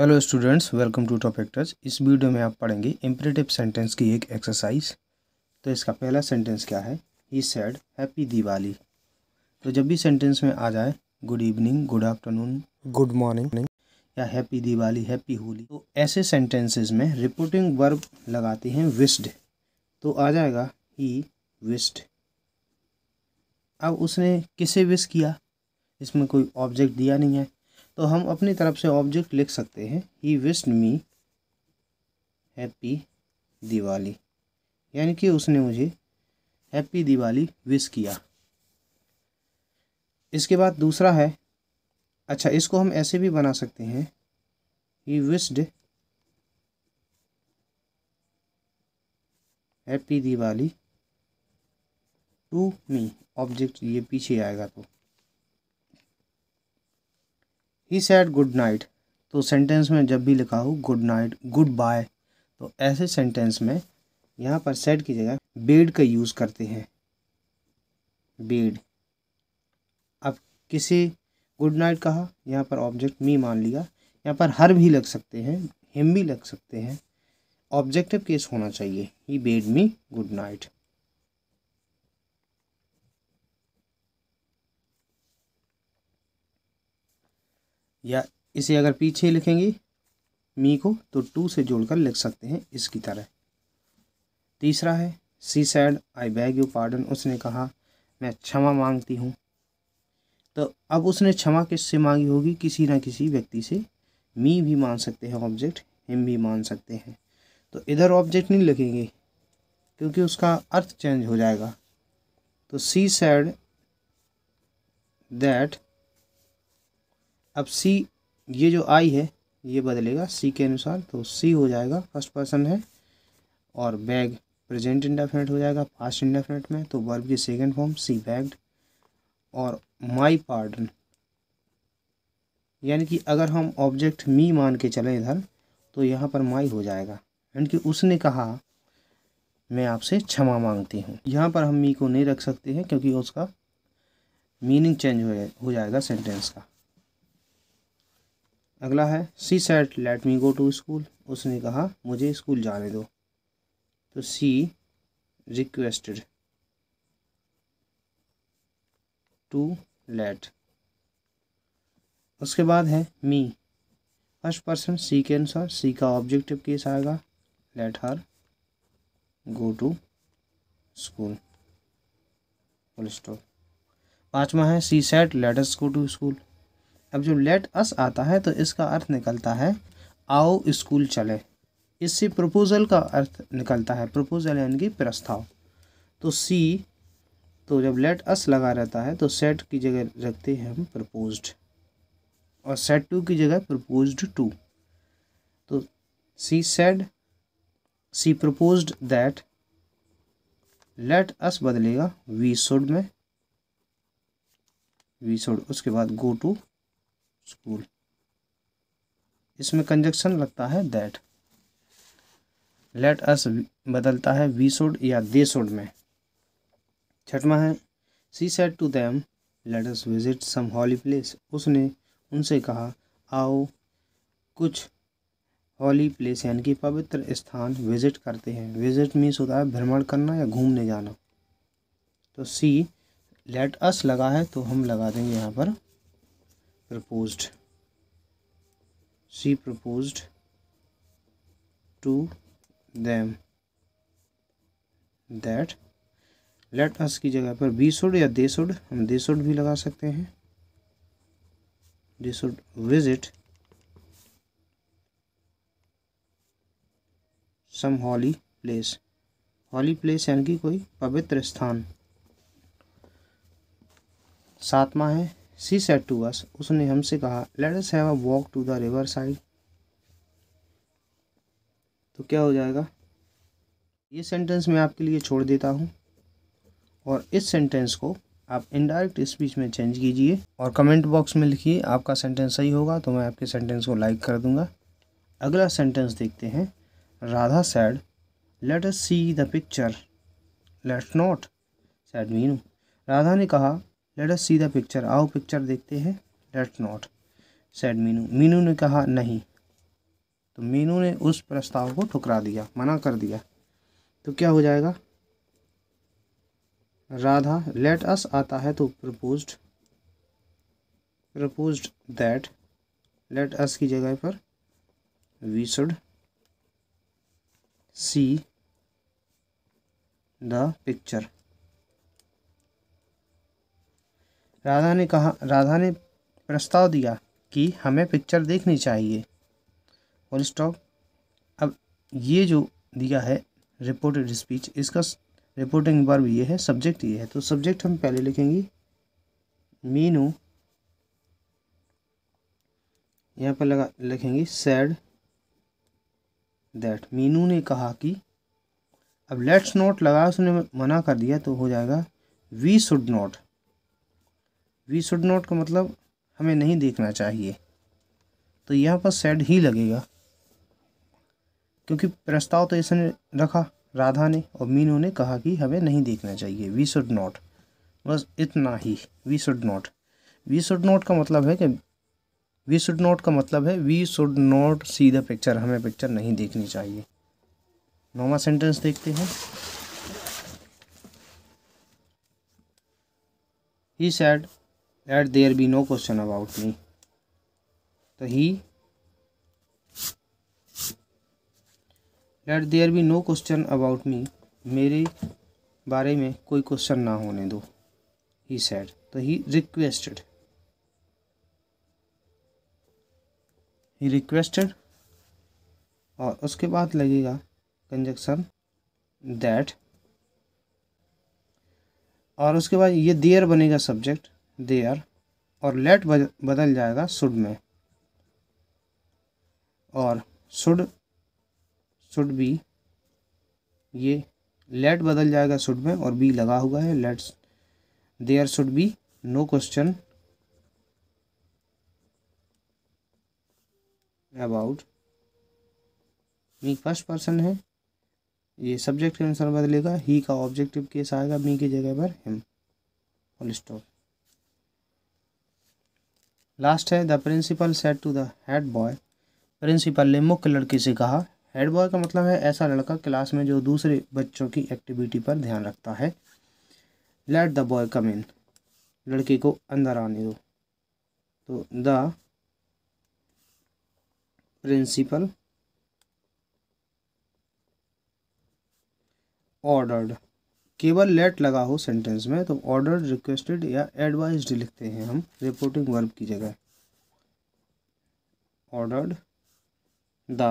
hello students welcome to topic touch इस video में आप पढ़ेंगे इम्परेटिव सेंटेंस की एक एक्सरसाइज तो इसका पहला सेंटेंस क्या है ही सैड हैप्पी दिवाली तो जब भी सेंटेंस में आ जाए good evening good afternoon good morning या हैप्पी दिवाली हैप्पी होली तो ऐसे सेंटेंसेस में रिपोर्टिंग वर्ब लगाते हैं विस्ड तो आ जाएगा ही विस्ड अब उसने किसे विश किया इसमें कोई ऑब्जेक्ट दिया नहीं है तो हम अपनी तरफ से ऑब्जेक्ट लिख सकते हैं he wished me happy Diwali यानी कि उसने मुझे हैप्पी दिवाली विश किया इसके बाद दूसरा है अच्छा इसको हम ऐसे भी बना सकते हैं he wished happy Diwali to me object ये पीछे आएगा तो ही सैड गुड नाइट तो सेंटेंस में जब भी लिखा हो गुड नाइट गुड बाय तो ऐसे सेंटेंस में यहाँ पर सेड की जगह बेड का यूज़ करते हैं बेड अब किसी गुड नाइट कहा यहाँ पर ऑब्जेक्ट मी मान लिया यहाँ पर हर भी लग सकते हैं हिम भी लग सकते हैं ऑब्जेक्टिव केस होना चाहिए he bade me good night या इसे अगर पीछे लिखेंगे मी को तो टू से जोड़कर लिख सकते हैं इसकी तरह तीसरा है she said I beg you pardon उसने कहा मैं क्षमा मांगती हूँ तो अब उसने क्षमा किससे मांगी होगी किसी ना किसी व्यक्ति से मी भी मान सकते हैं ऑब्जेक्ट हिम भी मान सकते हैं तो इधर ऑब्जेक्ट नहीं लिखेंगे क्योंकि उसका अर्थ चेंज हो जाएगा तो सी सैड दैट अब सी ये जो आई है ये बदलेगा सी के अनुसार तो सी हो जाएगा फर्स्ट पर्सन है और बैग प्रेजेंट इंडेफिनेट हो जाएगा फास्ट इंडेफिनेट में तो वर्ब की सेकेंड फॉर्म सी बैग्ड और माई पार्डन यानी कि अगर हम ऑब्जेक्ट मी मान के चले इधर तो यहाँ पर माई हो जाएगा यानी कि उसने कहा मैं आपसे क्षमा मांगती हूँ यहाँ पर हम मी को नहीं रख सकते हैं क्योंकि उसका मीनिंग चेंज हो जाएगा सेंटेंस का अगला है she said let me go to school उसने कहा मुझे स्कूल जाने दो तो सी रिक्वेस्टेड टू लेट उसके बाद है मी फर्स्ट पर्सन सी के अनुसार सी का ऑब्जेक्टिव केस आएगा let her go to school full stop पाँचवा है she said let us go to school अब जो लेट अस आता है तो इसका अर्थ निकलता है आओ स्कूल चले इससे प्रपोज़ल का अर्थ निकलता है प्रपोज़ल यानी कि प्रस्ताव तो सी तो जब लेट अस लगा रहता है तो सेट की जगह रखते हैं हम प्रपोज्ड और सेट टू की जगह प्रपोज्ड टू तो she said she proposed that let us बदलेगा वी शुड में वी शुड उसके बाद गो टू स्कूल इसमें कंजक्शन लगता है दैट लेट अस बदलता है वी शुड या दे शुड में छठवा है she said to them let us visit some holy place उसने उनसे कहा आओ कुछ हॉली प्लेस यानी कि पवित्र स्थान विजिट करते हैं विजिट मीन्स होता है भ्रमण करना या घूमने जाना तो सी लेट अस लगा है तो हम लगा देंगे यहाँ पर proposed she proposed to them that let us की जगह पर बी शुड या दे शुड हम दे शुड भी लगा सकते हैं they should visit some holy place holy place यानी कि कोई पवित्र स्थान सातवा है सी सेट टू अस उसने हमसे कहा let us have a walk to the river side तो क्या हो जाएगा ये सेंटेंस मैं आपके लिए छोड़ देता हूँ और इस सेंटेंस को आप इनडायरेक्ट स्पीच में चेंज कीजिए और कमेंट बॉक्स में लिखिए आपका सेंटेंस सही होगा तो मैं आपके सेंटेंस को लाइक कर दूंगा अगला सेंटेंस देखते हैं Radha said let us see the picture let not said Meenu Radha ने कहा let us see the picture आओ पिक्चर देखते हैं let not said Meenu Meenu ने कहा नहीं तो मीनू ने उस प्रस्ताव को ठुकरा दिया मना कर दिया तो क्या हो जाएगा राधा लेट अस आता है तो proposed proposed that let us की जगह पर we should see the picture Radha ने कहा राधा ने प्रस्ताव दिया कि हमें पिक्चर देखनी चाहिए और स्टॉप अब ये जो दिया है रिपोर्टेड स्पीच इसका रिपोर्टिंग भी ये है सब्जेक्ट ये है तो सब्जेक्ट हम पहले लिखेंगे मीनू यहाँ पर लगा लिखेंगे सैड दैट मीनू ने कहा कि अब लेट्स नोट लगा उसने मना कर दिया तो हो जाएगा we should not we should not का मतलब हमें नहीं देखना चाहिए तो यहाँ पर सैड ही लगेगा क्योंकि प्रस्ताव तो इसने रखा राधा ने और मीनू ने कहा कि हमें नहीं देखना चाहिए वी शुड नॉट बस इतना ही we should not we should not का मतलब है कि वी शुड नॉट का मतलब है we should not see the picture हमें पिक्चर नहीं देखनी चाहिए नौवा सेंटेंस देखते हैं he said let there be no question about me तो he let there be no question about me मेरे बारे में कोई क्वेश्चन ना होने दो ही सैड तो ही रिक्वेस्टेड ही रिक्वेस्टेड और उसके बाद लगेगा कंजक्शन दैट और उसके बाद ये देयर बनेगा सब्जेक्ट देयर और लेट बदल जाएगा शुड में और शुड शुड बी ये लेट बदल जाएगा शुड में और बी लगा हुआ है let's there should be no question about me first person है ये सब्जेक्ट के अनुसार बदलेगा ही का ऑब्जेक्टिव केस आएगा मी की जगह पर हिम फुल स्टॉप लास्ट है the principal said to the head boy principal ने मुख्य लड़के से कहा हेड बॉय का मतलब है ऐसा लड़का क्लास में जो दूसरे बच्चों की एक्टिविटी पर ध्यान रखता है let the boy come in लड़के को अंदर आने दो तो द प्रिंसिपल ऑर्डर्ड केवल लेट लगा हो सेंटेंस में तो ऑर्डर रिक्वेस्टेड या एडवाइज लिखते हैं हम रिपोर्टिंग वर्ब की जगह ordered the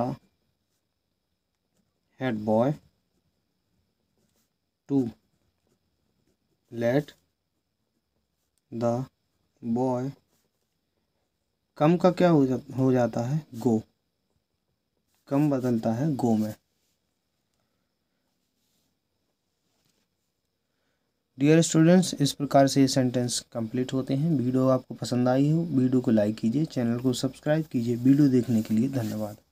head boy to let the boy come का क्या हो जा हो जाता है गो कम बदलता है गो में डियर स्टूडेंट्स इस प्रकार से ये सेंटेंस कंप्लीट होते हैं वीडियो आपको पसंद आई हो वीडियो को लाइक कीजिए चैनल को सब्सक्राइब कीजिए वीडियो देखने के लिए धन्यवाद